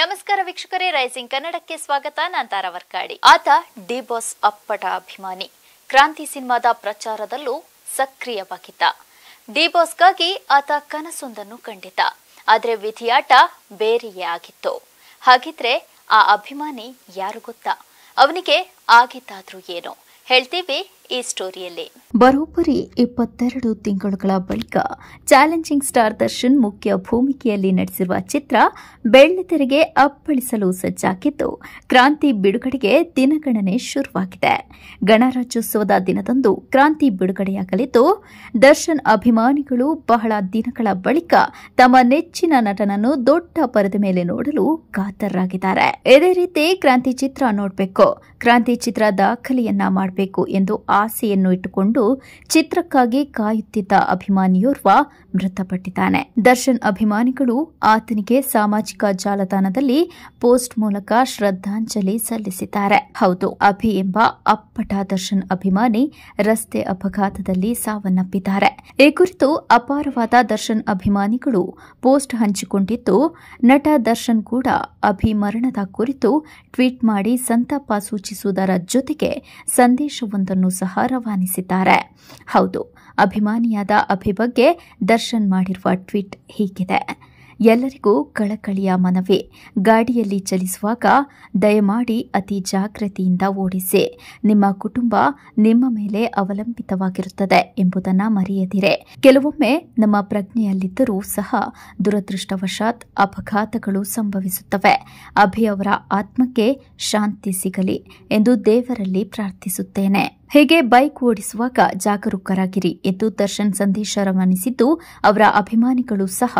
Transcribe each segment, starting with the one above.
ನಮಸ್ಕಾರ ವೀಕ್ಷಕರೇ ರೈಸಿಂಗ್ ಕನ್ನಡಕ್ಕೆ ಸ್ವಾಗತ ನಾನ್ ತಾರಾ ವರ್ಕಾಡಿ ಆತ ಡಿ ಬಾಸ್ ಅಪ್ಪಟ ಅಭಿಮಾನಿ ಕ್ರಾಂತಿ ಸಿನಿಮಾದ ಪ್ರಚಾರದಲ್ಲೂ ಸಕ್ರಿಯವಾಗಿದ್ದ ಡಿ ಬಾಸ್ಗಾಗಿ ಆತ ಕನಸೊಂದನ್ನು ಕಂಡಿದ್ದ ಆದ್ರೆ ವಿಧಿಯಾಟ ಬೇರೆಯೇ ಆಗಿತ್ತು ಹಾಗಿದ್ರೆ ಆ ಅಭಿಮಾನಿ ಯಾರು ಗೊತ್ತಾ ಅವನಿಗೆ ಆಗಿದ್ದಾದ್ರೂ ಏನು ಹೇಳ್ತೀವಿ ಈ ಸ್ಟೋರಿಯಲ್ಲಿ ಬರೋಬ್ಬರಿ ಇಪ್ಪತ್ತೆರಡು ತಿಂಗಳುಗಳ ಬಳಿಕ ಚಾಲೆಂಜಿಂಗ್ ಸ್ಟಾರ್ ದರ್ಶನ್ ಮುಖ್ಯ ಭೂಮಿಕೆಯಲ್ಲಿ ನಡೆಸಿರುವ ಚಿತ್ರ ಬೆಳ್ಳಿತೆರೆಗೆ ಅಪ್ಪಳಿಸಲು ಸಜ್ಜಾಗಿದ್ದು ಕ್ರಾಂತಿ ಬಿಡುಗಡೆಗೆ ದಿನಗಣನೆ ಶುರುವಾಗಿದೆ ಗಣರಾಜ್ಯೋತ್ಸವದ ದಿನದಂದು ಕ್ರಾಂತಿ ಬಿಡುಗಡೆಯಾಗಲಿದ್ದು ದರ್ಶನ್ ಅಭಿಮಾನಿಗಳು ಬಹಳ ದಿನಗಳ ಬಳಿಕ ತಮ್ಮ ನೆಚ್ಚಿನ ನಟನನ್ನು ದೊಡ್ಡ ಪರದೆ ಮೇಲೆ ನೋಡಲು ಕಾತರರಾಗಿದ್ದಾರೆ ಇದೇ ರೀತಿ ಕ್ರಾಂತಿ ಚಿತ್ರ ನೋಡಬೇಕು ಕ್ರಾಂತಿ ಚಿತ್ರ ದಾಖಲೆಯನ್ನ ಮಾಡಬೇಕು ಎಂದು ಆಸೆಯನ್ನು ಇಟ್ಟುಕೊಂಡು ಚಿತ್ರಕ್ಕಾಗಿ ಕಾಯುತ್ತಿದ್ದ ಅಭಿಮಾನಿಯೋರ್ವ ಮೃತಪಟ್ಟಿದ್ದಾನೆ ದರ್ಶನ್ ಅಭಿಮಾನಿಗಳು ಆತನಿಗೆ ಸಾಮಾಜಿಕ ಜಾಲತಾಣದಲ್ಲಿ ಪೋಸ್ಟ್ ಮೂಲಕ ಶ್ರದ್ಧಾಂಜಲಿ ಸಲ್ಲಿಸಿದ್ದಾರೆ ಹೌದು ಅಭಿ ಎಂಬ ಅಪ್ಪಟ ದರ್ಶನ್ ಅಭಿಮಾನಿ ರಸ್ತೆ ಅಪಘಾತದಲ್ಲಿ ಸಾವನ್ನಪ್ಪಿದ್ದಾರೆ ಈ ಕುರಿತು ಅಪಾರವಾದ ದರ್ಶನ್ ಅಭಿಮಾನಿಗಳು ಪೋಸ್ಟ್ ಹಂಚಿಕೊಂಡಿದ್ದು ನಟ ದರ್ಶನ್ ಕೂಡ ಅಭಿ ಮರಣದ ಕುರಿತು ಟ್ವೀಟ್ ಮಾಡಿ ಸಂತಾಪ ಸೂಚಿಸುವುದರ ಜೊತೆಗೆ ಸಂದೇಶವೊಂದನ್ನು ಸಹ ಸಹ ರವಾನಿಸಿದ್ದಾರೆ ಹೌದು ಅಭಿಮಾನಿಯಾದ ಅಭಿ ಬಗ್ಗೆ ದರ್ಶನ್ ಮಾಡಿರುವ ಟ್ವೀಟ್ ಹೀಗಿದೆ ಎಲ್ಲರಿಗೂ ಕಳಕಳಿಯ ಮನವಿ ಗಾಡಿಯಲ್ಲಿ ಚಲಿಸುವಾಗ ದಯಮಾಡಿ ಅತಿ ಜಾಗೃತಿಯಿಂದ ಓಡಿಸಿ ನಿಮ್ಮ ಕುಟುಂಬ ನಿಮ್ಮ ಮೇಲೆ ಅವಲಂಬಿತವಾಗಿರುತ್ತದೆ ಎಂಬುದನ್ನು ಮರೆಯದಿರೆ ಕೆಲವೊಮ್ಮೆ ನಮ್ಮ ಪ್ರಜ್ಞೆಯಲ್ಲಿದ್ದರೂ ಸಹ ದುರದೃಷ್ಟವಶಾತ್ ಅಪಘಾತಗಳು ಸಂಭವಿಸುತ್ತವೆ ಅಭಿಯವರ ಆತ್ಮಕ್ಕೆ ಶಾಂತಿ ಸಿಗಲಿ ಎಂದು ದೇವರಲ್ಲಿ ಪ್ರಾರ್ಥಿಸುತ್ತೇನೆ ಹೇಗೆ ಬೈಕ್ ಓಡಿಸುವಾಗ ಜಾಗರೂಕರಾಗಿರಿ ಎಂದು ದರ್ಶನ್ ಸಂದೇಶ ರವಾನಿಸಿದ್ದು ಅವರ ಅಭಿಮಾನಿಗಳು ಸಹ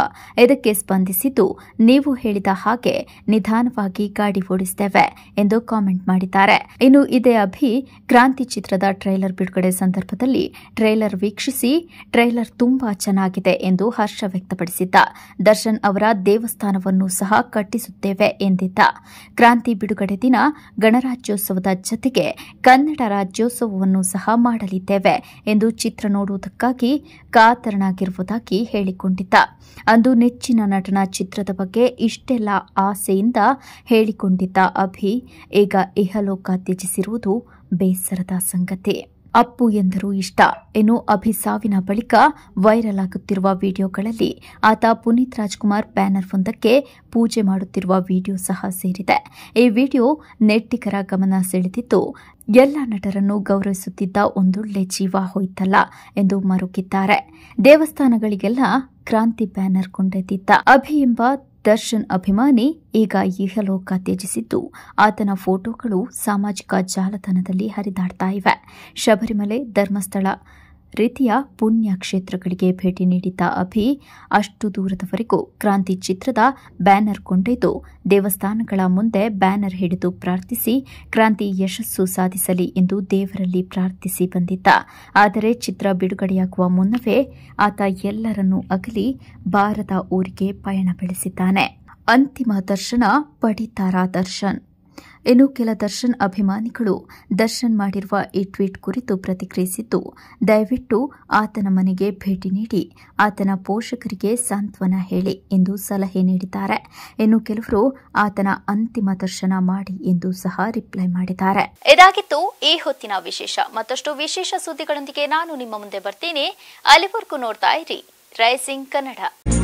ಇದಕ್ಕೆ ಸ್ಪಂದಿಸಿದ್ದು ನೀವು ಹೇಳಿದ ಹಾಗೆ ನಿಧಾನವಾಗಿ ಗಾಡಿ ಓಡಿಸುತ್ತೇವೆ ಎಂದು ಕಾಮೆಂಟ್ ಮಾಡಿದ್ದಾರೆ ಇನ್ನು ಇದೇ ಅಭಿ ಕ್ರಾಂತಿ ಚಿತ್ರದ ಟ್ರೈಲರ್ ಬಿಡುಗಡೆ ಸಂದರ್ಭದಲ್ಲಿ ಟ್ರೈಲರ್ ವೀಕ್ಷಿಸಿ ಟ್ರೈಲರ್ ತುಂಬಾ ಚೆನ್ನಾಗಿದೆ ಎಂದು ಹರ್ಷ ವ್ಯಕ್ತಪಡಿಸಿದ್ದ ದರ್ಶನ್ ಅವರ ದೇವಸ್ಥಾನವನ್ನು ಸಹ ಕಟ್ಟಿಸುತ್ತೇವೆ ಎಂದಿದ್ದ ಕ್ರಾಂತಿ ಬಿಡುಗಡೆ ದಿನ ಗಣರಾಜ್ಯೋತ್ಸವದ ಜತೆಗೆ ಕನ್ನಡ ರಾಜ್ಯೋತ್ಸವ ಸಹ ಮಾಡಲಿದ್ದೇವೆ ಎಂದು ಚಿತ್ರ ನೋಡುವುದಕ್ಕಾಗಿ ಕಾತರನಾಗಿರುವುದಾಗಿ ಹೇಳಿಕೊಂಡಿದ್ದ ಅಂದು ನೆಚ್ಚಿನ ನಟನ ಚಿತ್ರದ ಬಗ್ಗೆ ಇಷ್ಟೆಲ್ಲ ಆಸೆಯಿಂದ ಹೇಳಿಕೊಂಡಿದ್ದ ಅಭಿ ಈಗ ಇಹಲೋಕ ತ್ಯಜಿಸಿರುವುದು ಬೇಸರದ ಸಂಗತಿ ಅಪ್ಪು ಎಂದರೂ ಇಷ್ಟ ಇನ್ನು ಅಭಿ ಸಾವಿನ ಬಳಿಕ ವೈರಲ್ ಆಗುತ್ತಿರುವ ವಿಡಿಯೋಗಳಲ್ಲಿ ಆತ ಪುನೀತ್ ರಾಜ್ಕುಮಾರ್ ಬ್ಯಾನರ್ ಒಂದಕ್ಕೆ ಪೂಜೆ ಮಾಡುತ್ತಿರುವ ವಿಡಿಯೋ ಸಹ ಸೇರಿದೆ ಈ ವಿಡಿಯೋ ನೆಟ್ಟಿಗರ ಗಮನ ಸೆಳೆದಿದ್ದು ಎಲ್ಲ ನಟರನ್ನು ಗೌರವಿಸುತ್ತಿದ್ದ ಒಂದೊಳ್ಳೆ ಜೀವ ಹೋಯ್ತಲ್ಲ ಎಂದು ಮರುಕಿದ್ದಾರೆ ದೇವಸ್ಥಾನಗಳಿಗೆಲ್ಲ ಕ್ರಾಂತಿ ಬ್ಯಾನರ್ ಕೊಂಡೆದ್ದಿದ್ದ ಅಭಿ ಎಂಬ ದರ್ಶನ್ ಅಭಿಮಾನಿ ಈಗ ಇಹಲೋಕ ತ್ಯಜಿಸಿದ್ದು ಆತನ ಫೋಟೋಗಳು ಸಾಮಾಜಿಕ ಜಾಲತಾಣದಲ್ಲಿ ಹರಿದಾಡ್ತಾ ಇವೆ ಶಬರಿಮಲೆ ಧರ್ಮಸ್ಥಳ ರೀತಿಯ ಪುಣ್ಯ ಕ್ಷೇತ್ರಗಳಿಗೆ ಭೇಟಿ ನೀಡಿದ್ದ ಅಭಿ ಅಷ್ಟು ದೂರದವರೆಗೂ ಕ್ರಾಂತಿ ಚಿತ್ರದ ಬ್ಯಾನರ್ ಕೊಂಡೊಯ್ದು ದೇವಸ್ಥಾನಗಳ ಮುಂದೆ ಬ್ಯಾನರ್ ಹಿಡಿದು ಪ್ರಾರ್ಥಿಸಿ ಕ್ರಾಂತಿ ಯಶಸ್ಸು ಸಾಧಿಸಲಿ ಎಂದು ದೇವರಲ್ಲಿ ಪ್ರಾರ್ಥಿಸಿ ಬಂದಿದ್ದ ಆದರೆ ಚಿತ್ರ ಬಿಡುಗಡೆಯಾಗುವ ಮುನ್ನವೇ ಆತ ಎಲ್ಲರನ್ನೂ ಅಗಲಿ ಭಾರತ ಊರಿಗೆ ಪಯಣ ಬೆಳೆಸಿದ್ದಾನೆ ಅಂತಿಮ ದರ್ಶನ ಪಡಿತಾರ ದರ್ಶನ್ ಇನ್ನು ಕೆಲ ದರ್ಶನ್ ಅಭಿಮಾನಿಗಳು ದರ್ಶನ್ ಮಾಡಿರುವ ಈ ಟ್ವೀಟ್ ಕುರಿತು ಪ್ರತಿಕ್ರಿಯಿಸಿದ್ದು ದಯವಿಟ್ಟು ಆತನ ಮನೆಗೆ ಭೇಟಿ ನೀಡಿ ಆತನ ಪೋಷಕರಿಗೆ ಸಾಂತ್ವನ ಹೇಳಿ ಎಂದು ಸಲಹೆ ನೀಡಿದ್ದಾರೆ ಇನ್ನು ಕೆಲವರು ಆತನ ಅಂತಿಮ ದರ್ಶನ ಮಾಡಿ ಎಂದು ಸಹ ರಿಪ್ಲೈ ಮಾಡಿದ್ದಾರೆ ಇದಾಗಿತ್ತು ಈ ಹೊತ್ತಿನ ವಿಶೇಷ ಮತ್ತಷ್ಟು ವಿಶೇಷ ಸುದ್ದಿಗಳೊಂದಿಗೆ ನಾನು ನಿಮ್ಮ ಮುಂದೆ ಬರ್ತೀನಿ ಅಲ್ಲಿವರೆಗೂ ನೋಡ್ತಾ ಇರಿ ರೈಸಿಂಗ್ ಕನ್ನಡ